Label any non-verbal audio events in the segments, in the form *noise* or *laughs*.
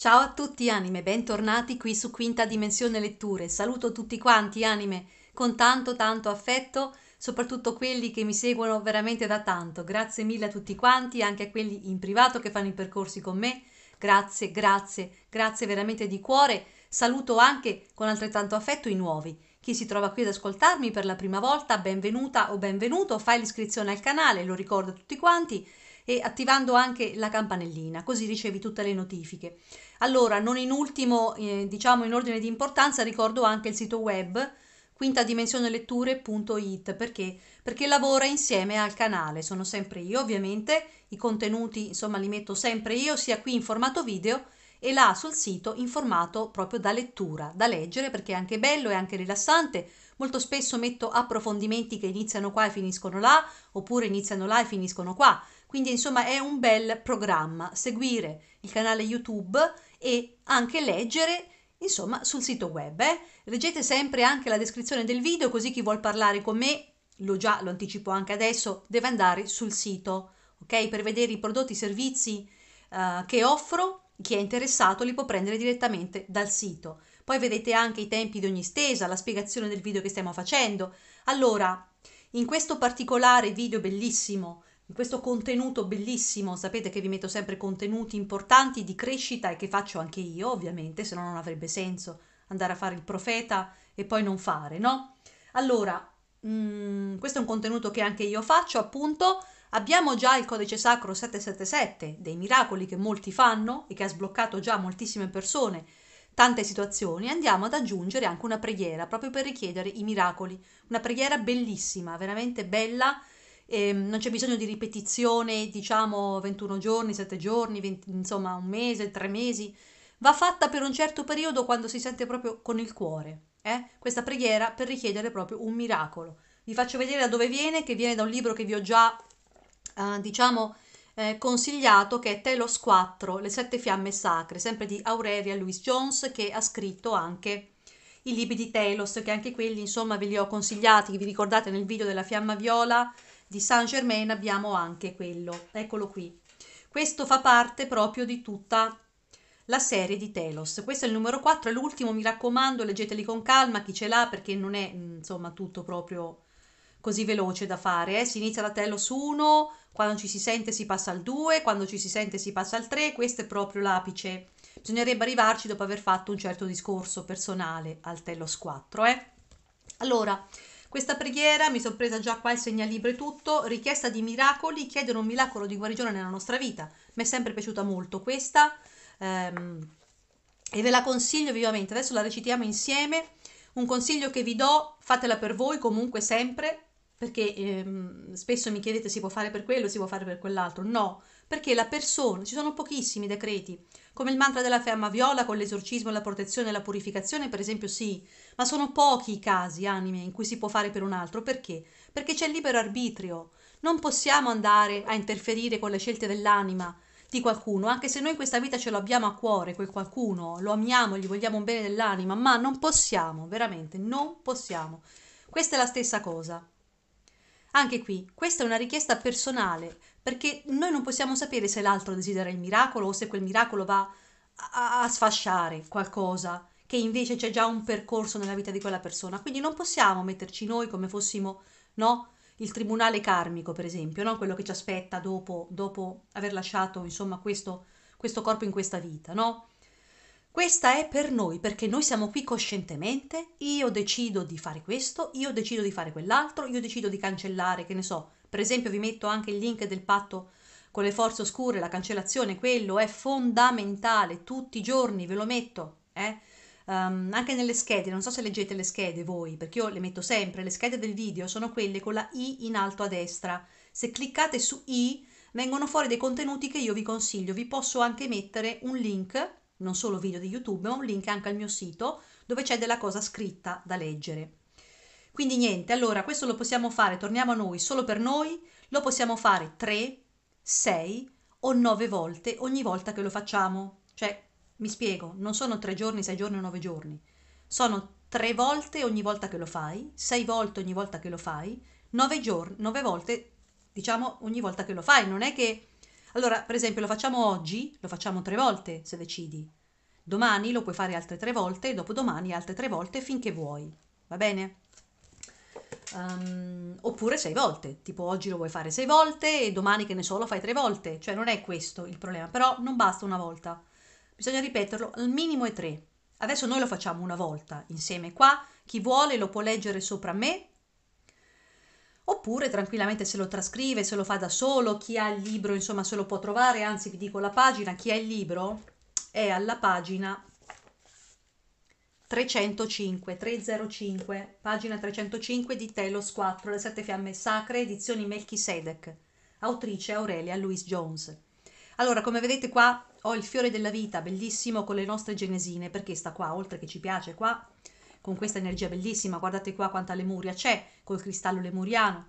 Ciao a tutti anime, bentornati qui su Quinta Dimensione Letture. Saluto tutti quanti anime con tanto tanto affetto, soprattutto quelli che mi seguono veramente da tanto. Grazie mille a tutti quanti, anche a quelli in privato che fanno i percorsi con me. Grazie, grazie, grazie veramente di cuore. Saluto anche con altrettanto affetto i nuovi. Chi si trova qui ad ascoltarmi per la prima volta, benvenuta o benvenuto, fai l'iscrizione al canale, lo ricordo a tutti quanti e attivando anche la campanellina, così ricevi tutte le notifiche. Allora, non in ultimo, eh, diciamo in ordine di importanza, ricordo anche il sito web quintadimensioneletture.it perché? Perché lavora insieme al canale, sono sempre io ovviamente, i contenuti insomma li metto sempre io sia qui in formato video e là sul sito in formato proprio da lettura, da leggere perché è anche bello e anche rilassante. Molto spesso metto approfondimenti che iniziano qua e finiscono là, oppure iniziano là e finiscono qua. Quindi insomma è un bel programma seguire il canale YouTube e anche leggere insomma sul sito web. Eh. Leggete sempre anche la descrizione del video così chi vuol parlare con me, lo già lo anticipo anche adesso, deve andare sul sito, ok? Per vedere i prodotti e i servizi uh, che offro, chi è interessato li può prendere direttamente dal sito. Poi vedete anche i tempi di ogni stesa, la spiegazione del video che stiamo facendo. Allora, in questo particolare video bellissimo in questo contenuto bellissimo, sapete che vi metto sempre contenuti importanti di crescita e che faccio anche io, ovviamente, se no non avrebbe senso andare a fare il profeta e poi non fare, no? Allora, mh, mm, questo è un contenuto che anche io faccio, appunto, abbiamo già il codice sacro 777 dei miracoli che molti fanno e che ha sbloccato già moltissime persone, tante situazioni, andiamo ad aggiungere anche una preghiera proprio per richiedere i miracoli, una preghiera bellissima, veramente bella ehm, non c'è bisogno di ripetizione, diciamo 21 giorni, 7 giorni, 20, insomma un mese, tre mesi, va fatta per un certo periodo quando si sente proprio con il cuore, eh? questa preghiera per richiedere proprio un miracolo. Vi faccio vedere da dove viene, che viene da un libro che vi ho già, eh, diciamo, eh, consigliato, che è Telos 4, Le sette fiamme sacre, sempre di Aurelia Louis Jones, che ha scritto anche i libri di Telos, che anche quelli, insomma, ve li ho consigliati, vi ricordate nel video della fiamma viola, di Saint Germain abbiamo anche quello, eccolo qui. Questo fa parte proprio di tutta la serie di Telos. Questo è il numero 4, è l'ultimo, mi raccomando, leggeteli con calma chi ce l'ha perché non è mm, insomma tutto proprio così veloce da fare. Eh? Si inizia da Telos 1, quando ci si sente si passa al 2, quando ci si sente si passa al 3, questo è proprio l'apice. Bisognerebbe arrivarci dopo aver fatto un certo discorso personale al Telos 4. Eh? Allora, questa preghiera mi sono presa già qua il segnalibro e tutto, richiesta di miracoli, chiedere un miracolo di guarigione nella nostra vita. Mi è sempre piaciuta molto questa ehm, e ve la consiglio vivamente. Adesso la recitiamo insieme. Un consiglio che vi do, fatela per voi comunque sempre, perché ehm, spesso mi chiedete si può fare per quello, si può fare per quell'altro. No, perché la persona, ci sono pochissimi decreti, come il mantra della fiamma viola con l'esorcismo, la protezione e la purificazione, per esempio sì, ma sono pochi i casi, anime, in cui si può fare per un altro, perché? Perché c'è il libero arbitrio, non possiamo andare a interferire con le scelte dell'anima di qualcuno, anche se noi in questa vita ce lo abbiamo a cuore, quel qualcuno, lo amiamo, gli vogliamo un bene dell'anima, ma non possiamo, veramente, non possiamo. Questa è la stessa cosa. Anche qui, questa è una richiesta personale, perché noi non possiamo sapere se l'altro desidera il miracolo o se quel miracolo va a, a sfasciare qualcosa che invece c'è già un percorso nella vita di quella persona. Quindi non possiamo metterci noi come fossimo, no? Il tribunale karmico, per esempio, no? quello che ci aspetta dopo, dopo aver lasciato insomma, questo, questo corpo in questa vita, no? questa è per noi perché noi siamo qui coscientemente, io decido di fare questo, io decido di fare quell'altro, io decido di cancellare, che ne so, per esempio vi metto anche il link del patto con le forze oscure, la cancellazione, quello è fondamentale, tutti i giorni ve lo metto, eh? um, anche nelle schede, non so se leggete le schede voi, perché io le metto sempre, le schede del video sono quelle con la I in alto a destra, se cliccate su I vengono fuori dei contenuti che io vi consiglio, vi posso anche mettere un link non solo video di YouTube, ma un link anche al mio sito dove c'è della cosa scritta da leggere. Quindi niente, allora questo lo possiamo fare, torniamo a noi, solo per noi, lo possiamo fare 3, 6 o 9 volte ogni volta che lo facciamo. Cioè, mi spiego, non sono 3 giorni, 6 giorni o 9 giorni, sono 3 volte ogni volta che lo fai, 6 volte ogni volta che lo fai, 9, giorni, 9 volte diciamo ogni volta che lo fai, non è che allora, per esempio, lo facciamo oggi, lo facciamo tre volte se decidi. Domani lo puoi fare altre tre volte e dopodomani altre tre volte finché vuoi. Va bene? Um, oppure sei volte, tipo oggi lo vuoi fare sei volte e domani che ne so lo fai tre volte, cioè non è questo il problema, però non basta una volta, bisogna ripeterlo, al minimo è tre. Adesso noi lo facciamo una volta insieme qua, chi vuole lo può leggere sopra me oppure tranquillamente se lo trascrive, se lo fa da solo, chi ha il libro insomma se lo può trovare, anzi vi dico la pagina, chi ha il libro è alla pagina 305, 305, pagina 305 di Telos 4, le sette fiamme sacre, edizioni Melchisedec, autrice Aurelia Louise Jones. Allora, come vedete qua ho il fiore della vita, bellissimo con le nostre genesine, perché sta qua, oltre che ci piace qua, con questa energia bellissima, guardate qua quanta lemuria c'è col cristallo lemuriano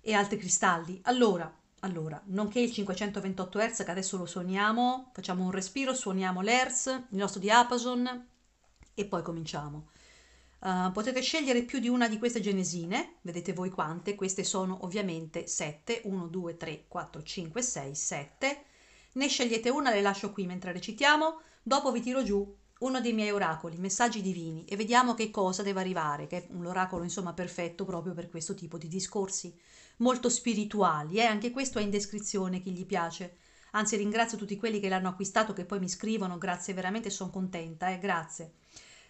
e altri cristalli. Allora, allora, nonché il 528 Hz che adesso lo suoniamo, facciamo un respiro, suoniamo l'Hertz, il nostro diapason e poi cominciamo. Uh, potete scegliere più di una di queste genesine, vedete voi quante, queste sono ovviamente 7, 1, 2, 3, 4, 5, 6, 7. Ne scegliete una, le lascio qui mentre recitiamo, dopo vi tiro giù uno dei miei oracoli, messaggi divini, e vediamo che cosa deve arrivare, che è un oracolo insomma perfetto proprio per questo tipo di discorsi, molto spirituali, eh? anche questo è in descrizione chi gli piace. Anzi ringrazio tutti quelli che l'hanno acquistato, che poi mi scrivono, grazie veramente, sono contenta, eh? grazie.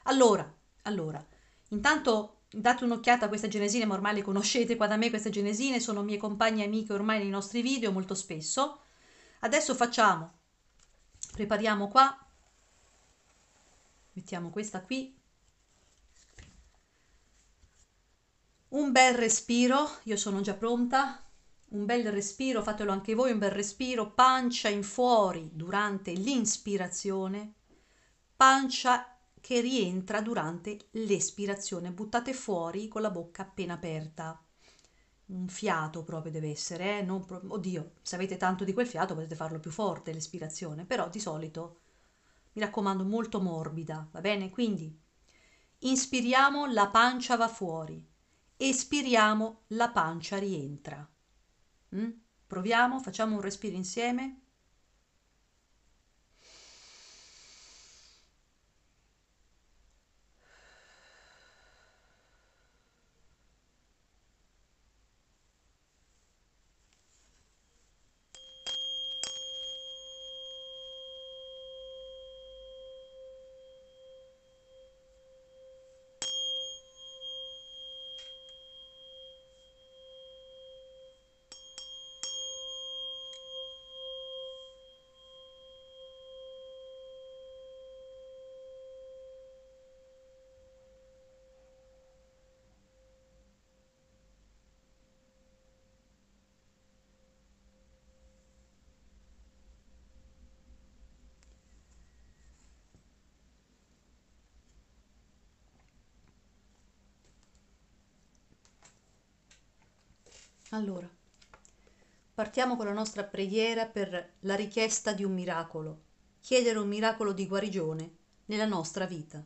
Allora, allora, intanto date un'occhiata a queste genesine, ma ormai le conoscete qua da me, queste genesine sono mie compagne amiche ormai nei nostri video molto spesso. Adesso facciamo, prepariamo qua mettiamo questa qui un bel respiro io sono già pronta un bel respiro fatelo anche voi un bel respiro pancia in fuori durante l'inspirazione pancia che rientra durante l'espirazione buttate fuori con la bocca appena aperta un fiato proprio deve essere, eh? pro- oddio, se avete tanto di quel fiato potete farlo più forte l'espirazione, però di solito mi raccomando molto morbida, va bene? Quindi inspiriamo, la pancia va fuori, espiriamo, la pancia rientra. Mm? Proviamo, facciamo un respiro insieme. Allora, partiamo con la nostra preghiera per la richiesta di un miracolo, chiedere un miracolo di guarigione nella nostra vita.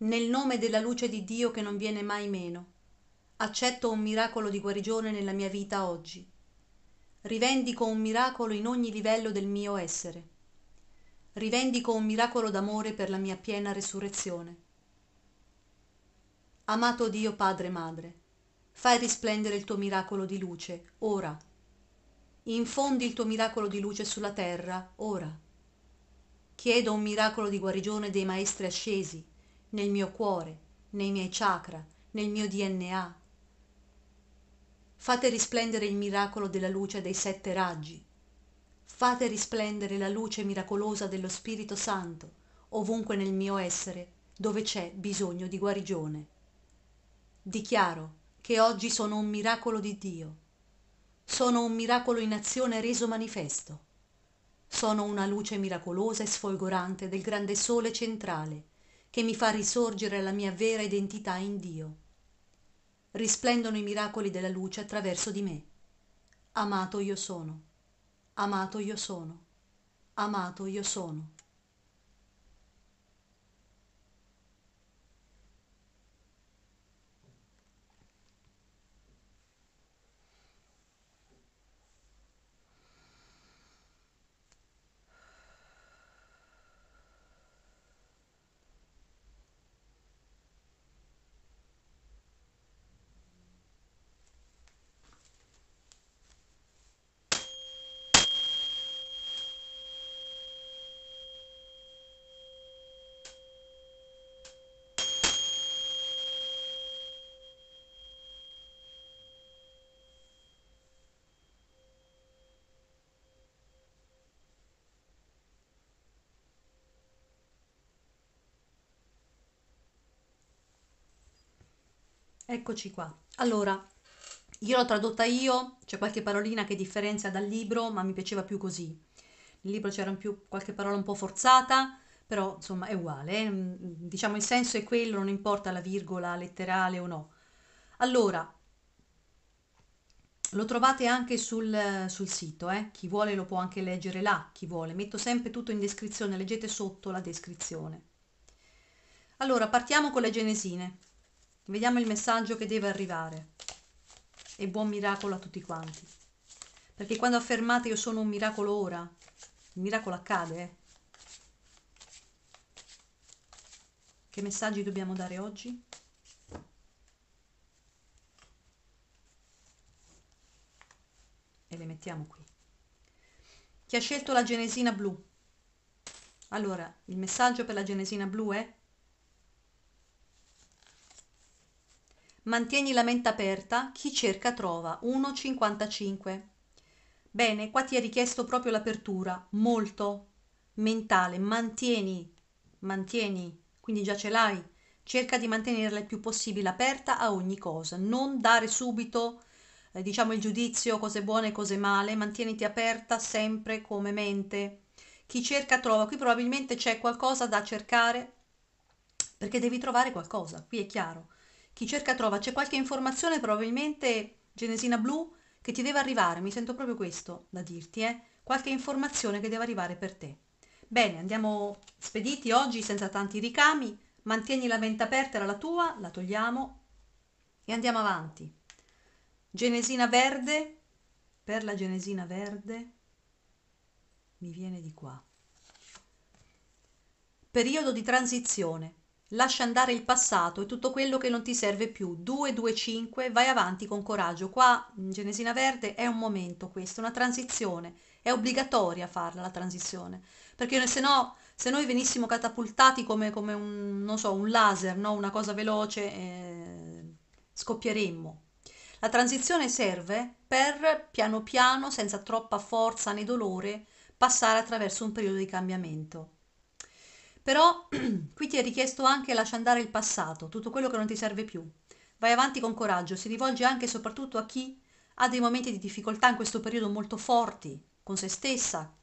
Nel nome della luce di Dio che non viene mai meno, accetto un miracolo di guarigione nella mia vita oggi. Rivendico un miracolo in ogni livello del mio essere. Rivendico un miracolo d'amore per la mia piena resurrezione. Amato Dio Padre e Madre, fai risplendere il tuo miracolo di luce ora infondi il tuo miracolo di luce sulla terra ora chiedo un miracolo di guarigione dei maestri ascesi nel mio cuore nei miei chakra nel mio dna fate risplendere il miracolo della luce dei sette raggi fate risplendere la luce miracolosa dello spirito santo ovunque nel mio essere dove c'è bisogno di guarigione dichiaro che oggi sono un miracolo di Dio. Sono un miracolo in azione reso manifesto. Sono una luce miracolosa e sfolgorante del grande sole centrale che mi fa risorgere la mia vera identità in Dio. Risplendono i miracoli della luce attraverso di me. Amato io sono. Amato io sono. Amato io sono. Eccoci qua. Allora, io l'ho tradotta io, c'è qualche parolina che differenzia dal libro, ma mi piaceva più così. Nel libro c'era più qualche parola un po' forzata, però insomma è uguale. Eh? Mm, diciamo il senso è quello, non importa la virgola letterale o no. Allora, lo trovate anche sul, sul sito, eh? chi vuole lo può anche leggere là, chi vuole. Metto sempre tutto in descrizione, leggete sotto la descrizione. Allora, partiamo con le genesine. Vediamo il messaggio che deve arrivare. E buon miracolo a tutti quanti. Perché quando affermate io sono un miracolo ora, il miracolo accade. Eh? Che messaggi dobbiamo dare oggi? E le mettiamo qui. Chi ha scelto la Genesina blu? Allora, il messaggio per la Genesina blu è Mantieni la mente aperta, chi cerca trova. 1,55. Bene, qua ti è richiesto proprio l'apertura, molto mentale, mantieni, mantieni, quindi già ce l'hai. Cerca di mantenerla il più possibile aperta a ogni cosa, non dare subito eh, diciamo il giudizio cose buone e cose male, mantieniti aperta sempre come mente. Chi cerca trova, qui probabilmente c'è qualcosa da cercare perché devi trovare qualcosa, qui è chiaro chi cerca trova, c'è qualche informazione probabilmente, Genesina Blu, che ti deve arrivare, mi sento proprio questo da dirti, eh? qualche informazione che deve arrivare per te. Bene, andiamo spediti oggi senza tanti ricami, mantieni la mente aperta, era la tua, la togliamo e andiamo avanti. Genesina verde, per la genesina verde, mi viene di qua. Periodo di transizione, Lascia andare il passato e tutto quello che non ti serve più. 2-2-5, vai avanti con coraggio. Qua in Genesina Verde è un momento questo, una transizione. È obbligatoria farla la transizione. Perché se no, se noi venissimo catapultati come, come un, so, un, laser, no? una cosa veloce, eh, scoppieremmo. La transizione serve per piano piano, senza troppa forza né dolore, passare attraverso un periodo di cambiamento. Però *clears throat* qui ti è richiesto anche lascia andare il passato, tutto quello che non ti serve più. Vai avanti con coraggio, si rivolge anche e soprattutto a chi ha dei momenti di difficoltà in questo periodo molto forti, con se stessa,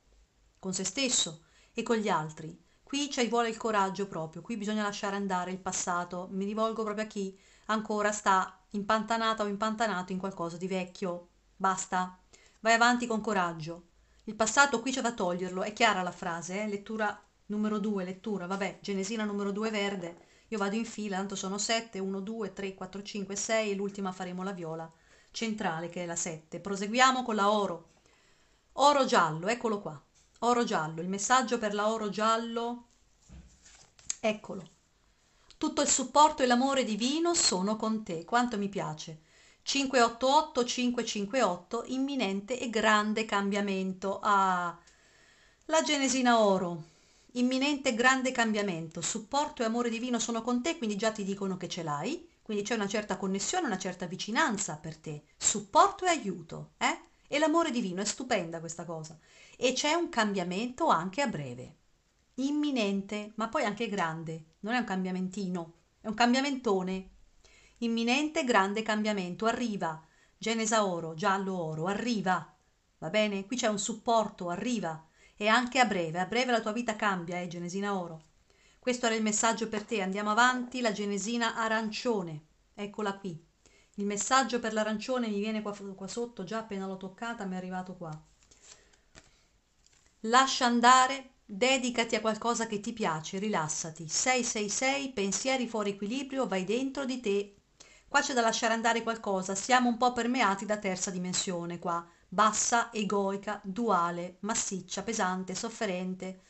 con se stesso e con gli altri. Qui ci vuole il coraggio proprio, qui bisogna lasciare andare il passato. Mi rivolgo proprio a chi ancora sta impantanata o impantanato in qualcosa di vecchio. Basta, vai avanti con coraggio. Il passato qui c'è da toglierlo, è chiara la frase, eh? lettura numero 2 lettura, vabbè, Genesina numero 2 verde, io vado in fila, tanto sono 7, 1, 2, 3, 4, 5, 6 e l'ultima faremo la viola centrale che è la 7. Proseguiamo con la oro. Oro giallo, eccolo qua. Oro giallo, il messaggio per la oro giallo, eccolo. Tutto il supporto e l'amore divino sono con te, quanto mi piace. 588 558, imminente e grande cambiamento. Ah, la Genesina oro imminente grande cambiamento, supporto e amore divino sono con te, quindi già ti dicono che ce l'hai, quindi c'è una certa connessione, una certa vicinanza per te, supporto e aiuto, eh? E l'amore divino è stupenda questa cosa. E c'è un cambiamento anche a breve, imminente, ma poi anche grande, non è un cambiamentino, è un cambiamentone. Imminente grande cambiamento, arriva, Genesa oro, giallo oro, arriva, va bene? Qui c'è un supporto, arriva, e anche a breve, a breve la tua vita cambia, eh, Genesina Oro. Questo era il messaggio per te, andiamo avanti, la Genesina arancione, eccola qui. Il messaggio per l'arancione mi viene qua, qua sotto, già appena l'ho toccata mi è arrivato qua. Lascia andare, dedicati a qualcosa che ti piace, rilassati. 666, pensieri fuori equilibrio, vai dentro di te. Qua c'è da lasciare andare qualcosa, siamo un po' permeati da terza dimensione qua bassa egoica duale massiccia pesante sofferente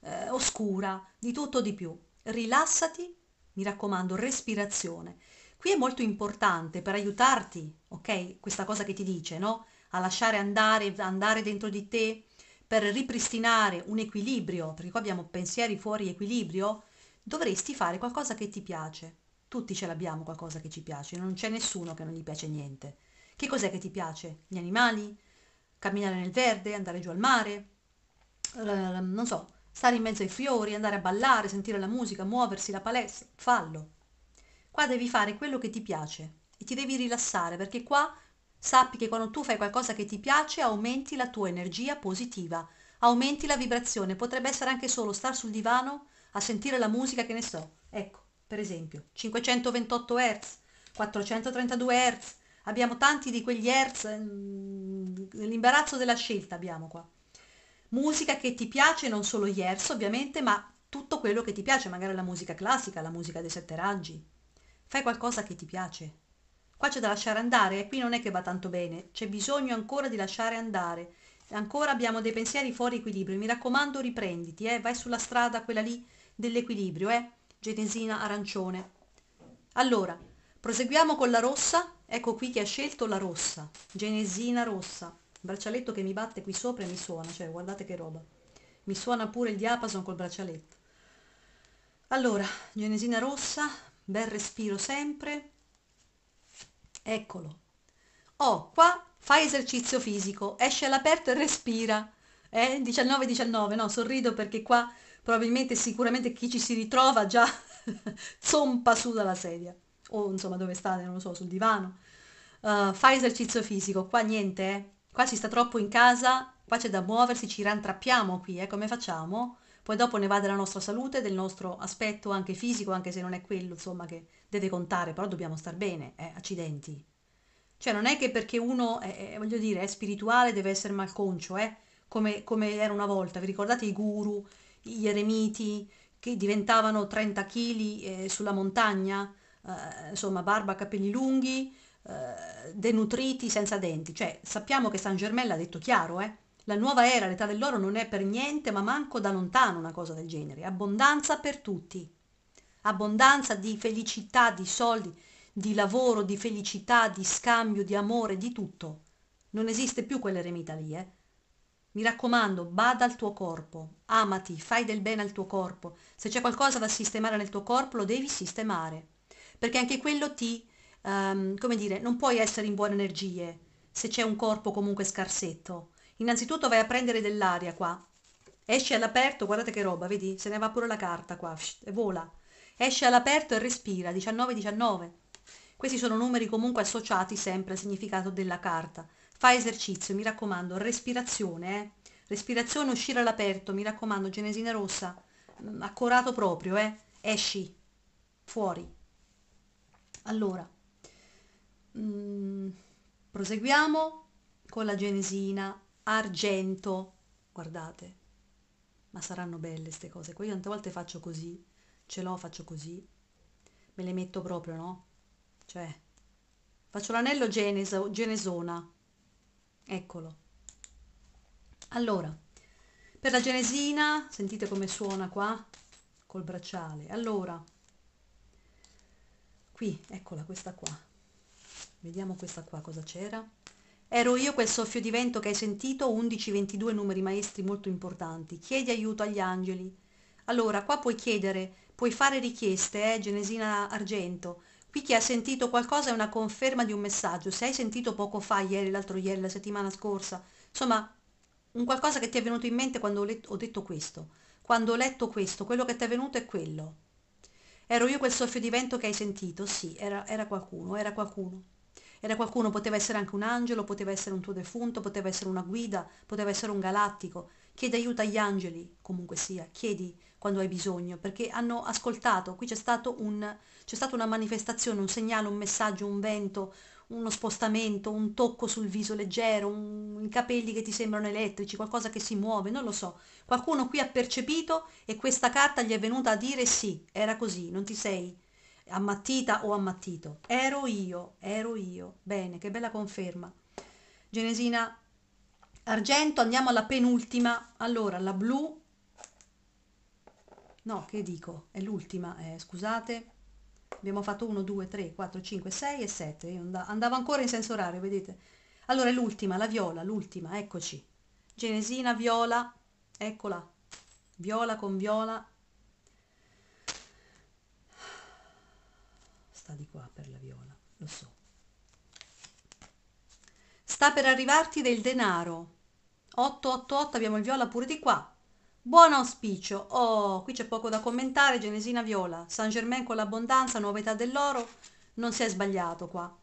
eh, oscura di tutto di più rilassati mi raccomando respirazione qui è molto importante per aiutarti, ok questa cosa che ti dice no a lasciare andare andare dentro di te per ripristinare un equilibrio perché qua abbiamo pensieri fuori equilibrio dovresti fare qualcosa che ti piace tutti ce l'abbiamo qualcosa che ci piace non c'è nessuno che non gli piace niente che cos'è che ti piace? Gli animali? Camminare nel verde? Andare giù al mare? Uh, non so, stare in mezzo ai fiori, andare a ballare, sentire la musica, muoversi, la palestra? Fallo. Qua devi fare quello che ti piace e ti devi rilassare perché qua sappi che quando tu fai qualcosa che ti piace aumenti la tua energia positiva, aumenti la vibrazione. Potrebbe essere anche solo star sul divano a sentire la musica che ne so. Ecco, per esempio, 528 Hz, 432 Hz, abbiamo tanti di quegli hertz, mm, l'imbarazzo della scelta abbiamo qua. Musica che ti piace, non solo gli hertz ovviamente, ma tutto quello che ti piace, magari la musica classica, la musica dei sette raggi. Fai qualcosa che ti piace. Qua c'è da lasciare andare e eh, qui non è che va tanto bene, c'è bisogno ancora di lasciare andare. Ancora abbiamo dei pensieri fuori equilibrio, mi raccomando riprenditi, eh? vai sulla strada quella lì dell'equilibrio, eh? Getesina arancione. Allora, proseguiamo con la rossa, Ecco qui che ha scelto la rossa, Genesina rossa, braccialetto che mi batte qui sopra e mi suona, cioè guardate che roba. Mi suona pure il diapason col braccialetto. Allora, Genesina rossa, bel respiro sempre. Eccolo. Oh, qua fai esercizio fisico, esce all'aperto e respira. Eh, 19-19, no, sorrido perché qua probabilmente sicuramente chi ci si ritrova già *laughs* zompa su dalla sedia o insomma dove state, non lo so, sul divano. Uh, eh, fai esercizio fisico, qua niente, eh. qua si sta troppo in casa, qua c'è da muoversi, ci rantrappiamo qui, eh, come facciamo? Poi dopo ne va della nostra salute, del nostro aspetto anche fisico, anche se non è quello, insomma, che deve contare, però dobbiamo star bene, eh, accidenti. Cioè non è che perché uno, è, eh, è, eh, voglio dire, è spirituale deve essere malconcio, eh? come, come era una volta, vi ricordate i guru, gli eremiti, che diventavano 30 kg eh, sulla montagna? Eh, insomma barba, capelli lunghi, eh, denutriti, senza denti. Cioè sappiamo che San Germain l'ha detto chiaro, eh? La nuova era, l'età dell'oro non è per niente, ma manco da lontano una cosa del genere. Abbondanza per tutti. Abbondanza di felicità, di soldi, di lavoro, di felicità, di scambio, di amore, di tutto. Non esiste più quell'eremita lì, eh? Mi raccomando, bada al tuo corpo, amati, fai del bene al tuo corpo. Se c'è qualcosa da sistemare nel tuo corpo, lo devi sistemare perché anche quello ti, um, come dire, non puoi essere in buone energie se c'è un corpo comunque scarsetto. Innanzitutto vai a prendere dell'aria qua, esci all'aperto, guardate che roba, vedi, se ne va pure la carta qua, e vola, esci all'aperto e respira, 19-19. Questi sono numeri comunque associati sempre al significato della carta. Fai esercizio, mi raccomando, respirazione, eh? respirazione, uscire all'aperto, mi raccomando, Genesina Rossa, mm, accorato proprio, eh? esci, fuori. Allora, mh, mm, proseguiamo con la genesina argento. Guardate, ma saranno belle queste cose. Qua io tante volte faccio così, ce l'ho, faccio così, me le metto proprio, no? Cioè, faccio l'anello geneso, genesona. Eccolo. Allora, per la genesina, sentite come suona qua col bracciale. Allora, qui eccola questa qua vediamo questa qua cosa c'era ero io quel soffio di vento che hai sentito 11-22 numeri maestri molto importanti chiedi aiuto agli angeli allora qua puoi chiedere puoi fare richieste eh, Genesina Argento qui chi ha sentito qualcosa è una conferma di un messaggio se hai sentito poco fa ieri l'altro ieri la settimana scorsa insomma un qualcosa che ti è venuto in mente quando ho, ho detto questo quando ho letto questo quello che ti è venuto è quello Ero io quel soffio di vento che hai sentito, sì, era, era qualcuno, era qualcuno. Era qualcuno, poteva essere anche un angelo, poteva essere un tuo defunto, poteva essere una guida, poteva essere un galattico. Chiedi aiuto agli angeli, comunque sia, chiedi quando hai bisogno, perché hanno ascoltato, qui c'è, stato un, c'è stata una manifestazione, un segnale, un messaggio, un vento, uno spostamento, un tocco sul viso leggero, un, i capelli che ti sembrano elettrici, qualcosa che si muove, non lo so. Qualcuno qui ha percepito e questa carta gli è venuta a dire sì, era così, non ti sei ammattita o ammattito. Ero io, ero io. Bene, che bella conferma. Genesina Argento, andiamo alla penultima. Allora, la blu. No, che dico? È l'ultima, eh, scusate abbiamo fatto 1, 2, 3, 4, 5, 6 e 7, andavo ancora in senso orario, vedete? Allora l'ultima, la viola, l'ultima, eccoci, genesina, viola, eccola, viola con viola, sta di qua per la viola, lo so. Sta per arrivarti del denaro, 888, abbiamo il viola pure di qua, Buon auspicio. Oh, qui c'è poco da commentare, Genesina Viola. San Germain con l'abbondanza, nuova età dell'oro. Non si è sbagliato qua.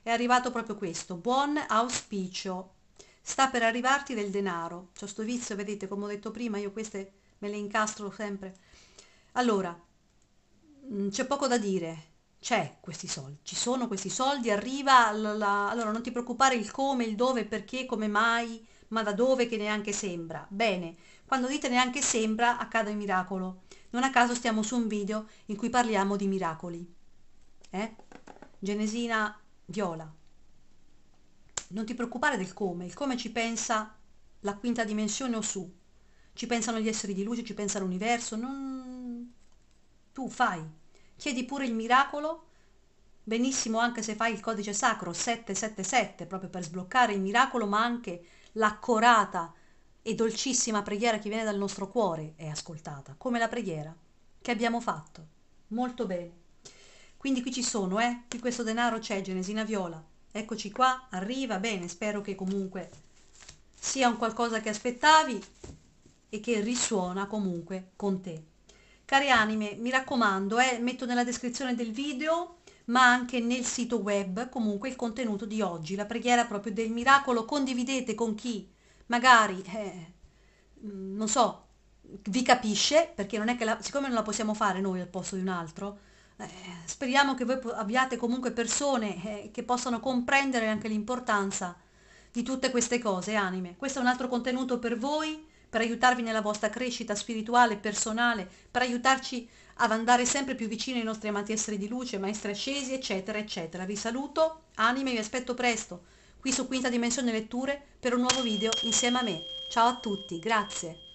È arrivato proprio questo. Buon auspicio. Sta per arrivarti del denaro. C'è sto vizio, vedete, come ho detto prima, io queste me le incastro sempre. Allora, mm, c'è poco da dire. C'è questi soldi, ci sono questi soldi, arriva la, la... Allora, non ti preoccupare il come, il dove, perché, come mai, ma da dove che neanche sembra. Bene quando dite neanche sembra, accada il miracolo. Non a caso stiamo su un video in cui parliamo di miracoli. Eh? Genesina Viola. Non ti preoccupare del come, il come ci pensa la quinta dimensione o su. Ci pensano gli esseri di luce, ci pensa l'universo, non... Tu fai. Chiedi pure il miracolo, benissimo anche se fai il codice sacro 777, proprio per sbloccare il miracolo, ma anche l'accorata e dolcissima preghiera che viene dal nostro cuore è ascoltata, come la preghiera che abbiamo fatto. Molto bene. Quindi qui ci sono, eh? Qui questo denaro c'è, Genesina Viola. Eccoci qua, arriva, bene, spero che comunque sia un qualcosa che aspettavi e che risuona comunque con te. Cari anime, mi raccomando, eh, metto nella descrizione del video ma anche nel sito web comunque il contenuto di oggi, la preghiera proprio del miracolo, condividete con chi magari, eh, non so, vi capisce, perché non è che la, siccome non la possiamo fare noi al posto di un altro, eh, speriamo che voi abbiate comunque persone eh, che possano comprendere anche l'importanza di tutte queste cose, anime. Questo è un altro contenuto per voi, per aiutarvi nella vostra crescita spirituale, personale, per aiutarci ad andare sempre più vicino ai nostri amati esseri di luce, maestri ascesi, eccetera, eccetera. Vi saluto, anime, vi aspetto presto qui su Quinta Dimensione Letture per un nuovo video insieme a me. Ciao a tutti, grazie.